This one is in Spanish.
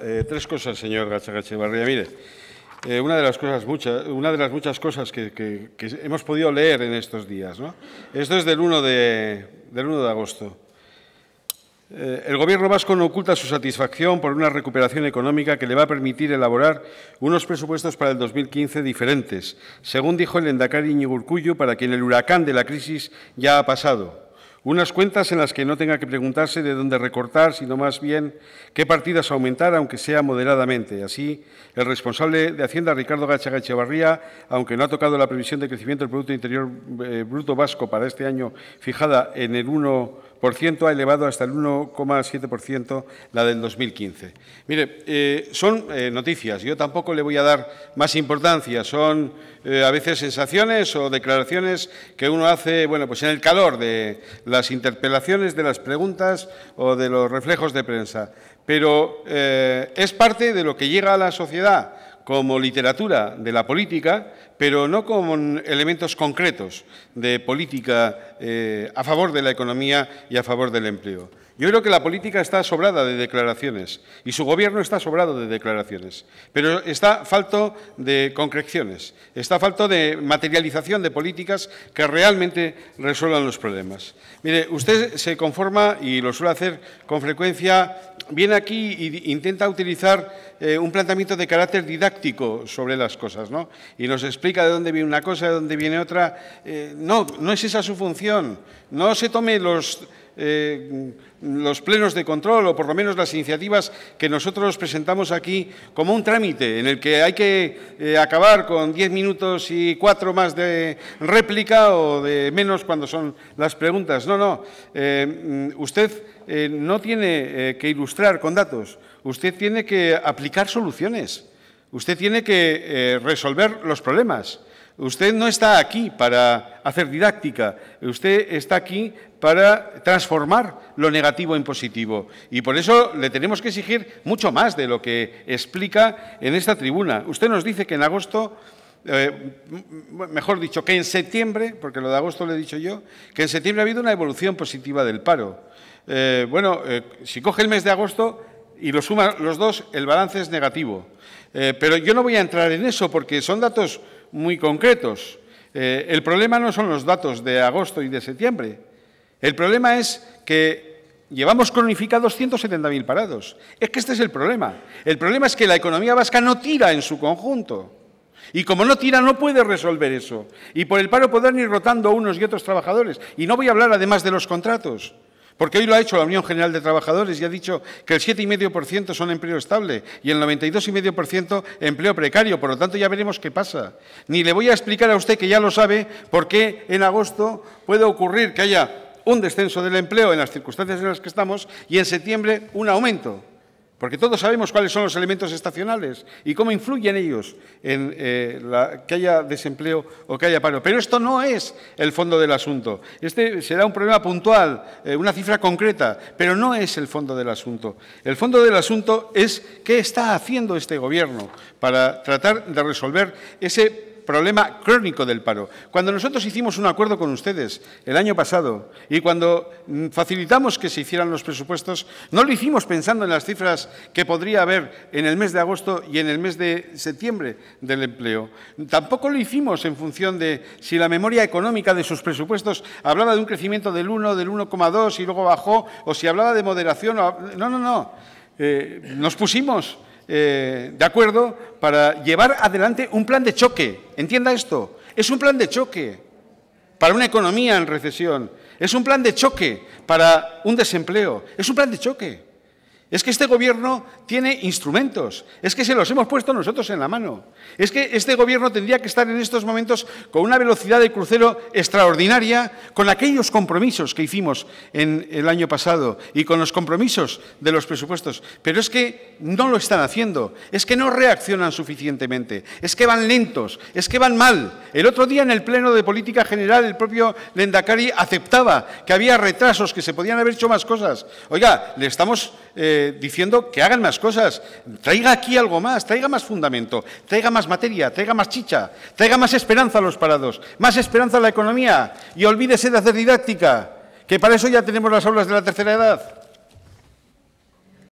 Eh, tres cosas, señor Gachagachevarría. Mire, eh, una, de las cosas muchas, una de las muchas cosas que, hemos podido leer en estos días, Esto es del 1 de, agosto. Eh, el Gobierno vasco no oculta su satisfacción por una recuperación económica que le va a permitir elaborar unos presupuestos para el 2015 diferentes, según dijo el endacari Iñigo para quien el huracán de la crisis ya ha pasado. Unas cuentas en las que no tenga que preguntarse de dónde recortar, sino más bien qué partidas aumentar, aunque sea moderadamente. Así, el responsable de Hacienda, Ricardo Gachaga Echevarría, aunque no ha tocado la previsión de crecimiento del Producto Interior eh, Bruto Vasco para este año fijada en el 1 ha elevado hasta el 1,7% la del 2015. Mire, eh, son eh, noticias, yo tampoco le voy a dar más importancia, son eh, a veces sensaciones o declaraciones que uno hace, bueno, pues en el calor de las interpelaciones, de las preguntas o de los reflejos de prensa, pero es parte de lo que llega a la sociedad, como literatura de la política, pero no con elementos concretos de política eh, a favor de la economía y a favor del empleo. Yo creo que la política está sobrada de declaraciones y su gobierno está sobrado de declaraciones, pero está falto de concreciones, está falto de materialización de políticas que realmente resuelvan los problemas. Mire, usted se conforma y lo suele hacer con frecuencia, viene aquí e intenta utilizar eh, un planteamiento de carácter didáctico sobre las cosas, ¿no? Y nos explica de dónde viene una cosa, de dónde viene otra. Eh, no, no es esa su función. No se tome los eh, los plenos de control o por lo menos las iniciativas que nosotros presentamos aquí como un trámite en el que hay que eh, acabar con diez minutos y cuatro más de réplica o de menos cuando son las preguntas. No, no. Eh, usted no tiene que ilustrar con datos. Usted tiene que aplicar soluciones. Usted tiene que resolver los problemas. Usted no está aquí para hacer didáctica, usted está aquí para transformar lo negativo en positivo. Y por eso le tenemos que exigir mucho más de lo que explica en esta tribuna. Usted nos dice que en agosto, eh, mejor dicho, que en septiembre, porque lo de agosto lo he dicho yo, que en septiembre ha habido una evolución positiva del paro. Eh, bueno, eh, si coge el mes de agosto, y lo suman los dos, el balance es negativo. Eh, pero yo no voy a entrar en eso porque son datos muy concretos. Eh, el problema no son los datos de agosto y de septiembre. El problema es que llevamos cronificados 170.000 parados. Es que este es el problema. El problema es que la economía vasca no tira en su conjunto. Y como no tira, no puede resolver eso. Y por el paro podrán ir rotando unos y otros trabajadores. Y no voy a hablar además de los contratos. Porque hoy lo ha hecho la Unión General de Trabajadores y ha dicho que el 7,5% son empleo estable y el 92,5% empleo precario. Por lo tanto, ya veremos qué pasa. Ni le voy a explicar a usted, que ya lo sabe, por qué en agosto puede ocurrir que haya un descenso del empleo en las circunstancias en las que estamos y en septiembre un aumento. Porque todos sabemos cuáles son los elementos estacionales y cómo influyen ellos en eh, que haya desempleo o que haya paro. Pero esto no es el fondo del asunto. Este será un problema puntual, eh, una cifra concreta, pero no es el fondo del asunto. El fondo del asunto es qué está haciendo este Gobierno para tratar de resolver ese problema problema crónico del paro. Cuando nosotros hicimos un acuerdo con ustedes el año pasado y cuando mm, facilitamos que se hicieran los presupuestos, no lo hicimos pensando en las cifras que podría haber en el mes de agosto y en el mes de septiembre del empleo. Tampoco lo hicimos en función de si la memoria económica de sus presupuestos hablaba de un crecimiento del 1, del 1,2 y luego bajó, o si hablaba de moderación. No, no, no. Eh, nos pusimos eh, de acuerdo para llevar adelante un plan de choque. Entienda esto, es un plan de choque para una economía en recesión, es un plan de choque para un desempleo, es un plan de choque. Es que este gobierno tiene instrumentos, es que se los hemos puesto nosotros en la mano, es que este gobierno tendría que estar en estos momentos con una velocidad de crucero extraordinaria, con aquellos compromisos que hicimos en el año pasado y con los compromisos de los presupuestos, pero es que no lo están haciendo, es que no reaccionan suficientemente, es que van lentos, es que van mal. El otro día en el Pleno de Política General el propio Lendakari aceptaba que había retrasos, que se podían haber hecho más cosas. Oiga, le estamos... Eh, diciendo que hagan más cosas, traiga aquí algo más, traiga más fundamento, traiga más materia, traiga más chicha, traiga más esperanza a los parados, más esperanza a la economía y olvídese de hacer didáctica, que para eso ya tenemos las aulas de la tercera edad.